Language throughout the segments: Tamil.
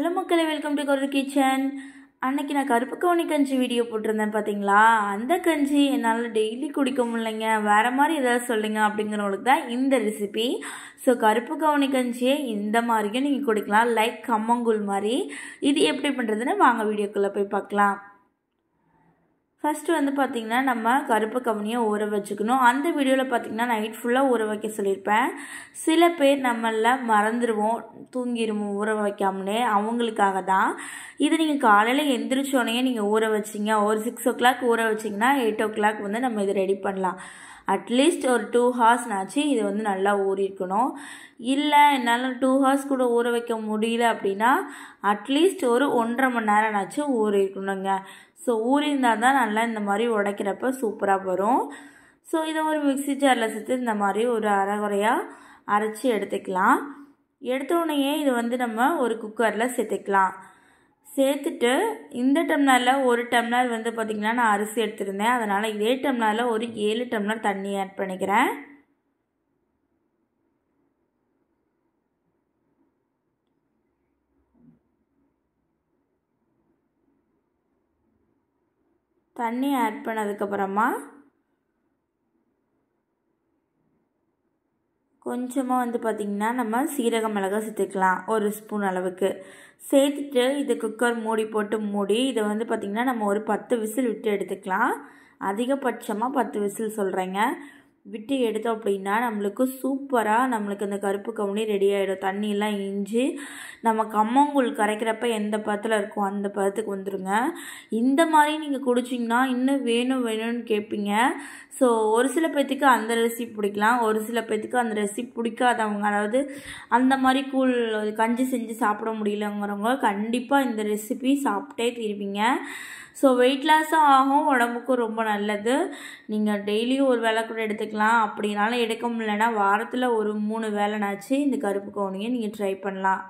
ஹலோ மக்களை வெல்கம் டு கொரு கிச்சன் அன்னைக்கு நான் கருப்பு கவுனி கஞ்சி வீடியோ போட்டிருந்தேன் பார்த்தீங்களா அந்த கஞ்சி என்னால் டெய்லி குடிக்க முடியலைங்க வேறு மாதிரி ஏதாவது சொல்லுங்கள் அப்படிங்கிறவங்களுக்கு தான் இந்த ரெசிபி ஸோ கருப்பு கவுனி கஞ்சியை இந்த மாதிரியும் நீங்கள் குடிக்கலாம் லைக் கம்மங்கூழ் மாதிரி இது எப்படி பண்ணுறதுன்னு வாங்க வீடியோக்குள்ளே போய் பார்க்கலாம் ஃபஸ்ட்டு வந்து பார்த்திங்கன்னா நம்ம கருப்பு கம்பெனியை ஊற வச்சுக்கணும் அந்த வீடியோவில் பார்த்திங்கன்னா நைட் ஃபுல்லாக ஊற வைக்க சொல்லியிருப்பேன் சில பேர் நம்மள மறந்துடுவோம் தூங்கிடுவோம் ஊற வைக்காமலே அவங்களுக்காக தான் இது நீங்கள் காலையில் எந்திரிச்சோடனே நீங்கள் ஊற வச்சிங்க ஒரு சிக்ஸ் ஓ கிளாக் ஊற வச்சிங்கன்னா எயிட் ஓ கிளாக் வந்து நம்ம இதை ரெடி பண்ணலாம் அட்லீஸ்ட் ஒரு டூ ஹார்ஸ்னாச்சு இது வந்து நல்லா ஊறிருக்கணும் இல்லை என்னால் டூ ஹார்ஸ் கூட ஊற வைக்க முடியல அப்படின்னா அட்லீஸ்ட் ஒரு ஒன்றரை மணி நேரம்னாச்சும் ஊறிக்கணுங்க ஸோ ஊறியிருந்தால் தான் நல்லா இந்த மாதிரி உடைக்கிறப்ப சூப்பராக வரும் ஸோ இதை ஒரு மிக்சி ஜாரில் சேர்த்து இந்த மாதிரி ஒரு அரைகுறையாக அரைச்சி எடுத்துக்கலாம் எடுத்த உடனேயே இது வந்து நம்ம ஒரு குக்கரில் சேர்த்துக்கலாம் சேர்த்துட்டு இந்த டம்ளரில் ஒரு டம்ளர் வந்து பார்த்திங்கன்னா நான் அரிசி எடுத்திருந்தேன் அதனால் இதே டம்ளரில் ஒரு ஏழு டம்ளர் தண்ணி ஆட் பண்ணிக்கிறேன் தண்ணி ஆட் பண்ணதுக்கப்புறமா கொஞ்சமாக வந்து பார்த்திங்கன்னா நம்ம சீரக மிளகாய் சேர்த்துக்கலாம் ஒரு ஸ்பூன் அளவுக்கு சேர்த்துட்டு இது குக்கர் மூடி போட்டு மூடி இதை வந்து பார்த்திங்கன்னா நம்ம ஒரு பத்து விசில் விட்டு எடுத்துக்கலாம் அதிகபட்சமாக பத்து விசில் சொல்கிறேங்க விட்டு எடுத்தோம் அப்படின்னா நம்மளுக்கு சூப்பராக நம்மளுக்கு அந்த கருப்பு கவுனி ரெடி ஆகிடும் தண்ணியெல்லாம் இஞ்சி நம்ம கம்மங்கூழ் கரைக்கிறப்ப எந்த பதத்தில் இருக்கோ அந்த பதத்துக்கு வந்துடுங்க இந்த மாதிரி நீங்கள் குடிச்சிங்கன்னா இன்னும் வேணும் வேணும்னு கேட்பீங்க ஸோ ஒரு சில பேர்த்துக்கு அந்த ரெசிபி பிடிக்கலாம் ஒரு சில பேர்த்துக்கு அந்த ரெசிபி பிடிக்காதவங்க அதாவது அந்த மாதிரி கூழ் கஞ்சி செஞ்சு சாப்பிட முடியலங்கிறவங்க கண்டிப்பாக இந்த ரெசிபி சாப்பிட்டே தீர்வீங்க ஸோ வெயிட் லாஸும் ஆகும் உடம்புக்கும் ரொம்ப நல்லது நீங்கள் டெய்லியும் ஒரு வேலை கூட எடுத்துக்கலாம் அப்படினாலும் எடுக்க முடியலன்னா வாரத்தில் ஒரு மூணு வேலைனாச்சு இந்த கருப்பு கவுனியை நீங்கள் ட்ரை பண்ணலாம்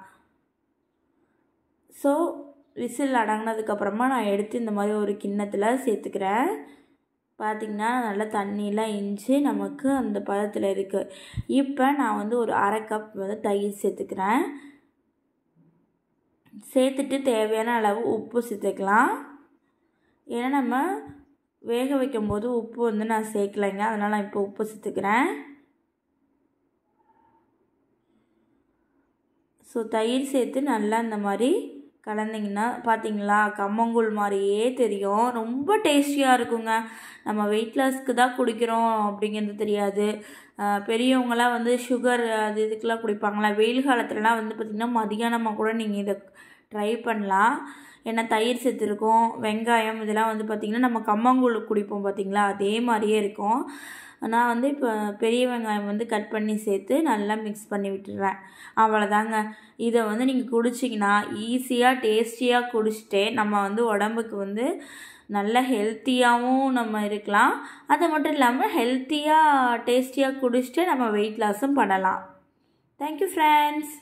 ஸோ விசில் அடங்கினதுக்கப்புறமா நான் எடுத்து இந்த மாதிரி ஒரு கிண்ணத்தில் சேர்த்துக்கிறேன் பார்த்திங்கன்னா நல்லா தண்ணியெலாம் இஞ்சி நமக்கு அந்த பதத்தில் இருக்குது இப்போ நான் வந்து ஒரு அரை கப் வந்து தயிர் சேர்த்துக்கிறேன் சேர்த்துட்டு தேவையான அளவு உப்பு சேர்த்துக்கலாம் ஏன்னா நம்ம வேக வைக்கும்போது உப்பு வந்து நான் சேர்க்கலைங்க அதனால் நான் இப்போ உப்பு சேர்த்துக்கிறேன் ஸோ தயிர் சேர்த்து நல்லா இந்த மாதிரி கலந்திங்கன்னா பார்த்தீங்களா கம்மங்கூழ் மாதிரியே தெரியும் ரொம்ப டேஸ்டியாக இருக்குங்க நம்ம வெயிட் லாஸ்க்கு தான் குடிக்கிறோம் அப்படிங்கிறது தெரியாது பெரியவங்களாம் வந்து சுகர் அது இதுக்கெலாம் குடிப்பாங்களா வெயில் காலத்துலலாம் வந்து பார்த்திங்கன்னா மதியானமாக கூட நீங்கள் இதை ட்ரை பண்ணலாம் ஏன்னா தயிர் சேர்த்துருக்கோம் வெங்காயம் இதெல்லாம் வந்து பார்த்திங்கன்னா நம்ம கம்மங்கூழ் குடிப்போம் பார்த்திங்களா அதே மாதிரியே இருக்கும் நான் வந்து இப்போ பெரிய வெங்காயம் வந்து கட் பண்ணி சேர்த்து நல்லா மிக்ஸ் பண்ணி விட்டுடுறேன் அவ்வளோதாங்க இதை வந்து நீங்கள் குடிச்சிங்கன்னா ஈஸியாக டேஸ்டியாக குடிச்சிட்டே நம்ம வந்து உடம்புக்கு வந்து நல்ல ஹெல்த்தியாகவும் நம்ம இருக்கலாம் அது மட்டும் இல்லாமல் ஹெல்த்தியாக டேஸ்டியாக குடிச்சிட்டு நம்ம வெயிட் லாஸும் பண்ணலாம் தேங்க்யூ ஃப்ரெண்ட்ஸ்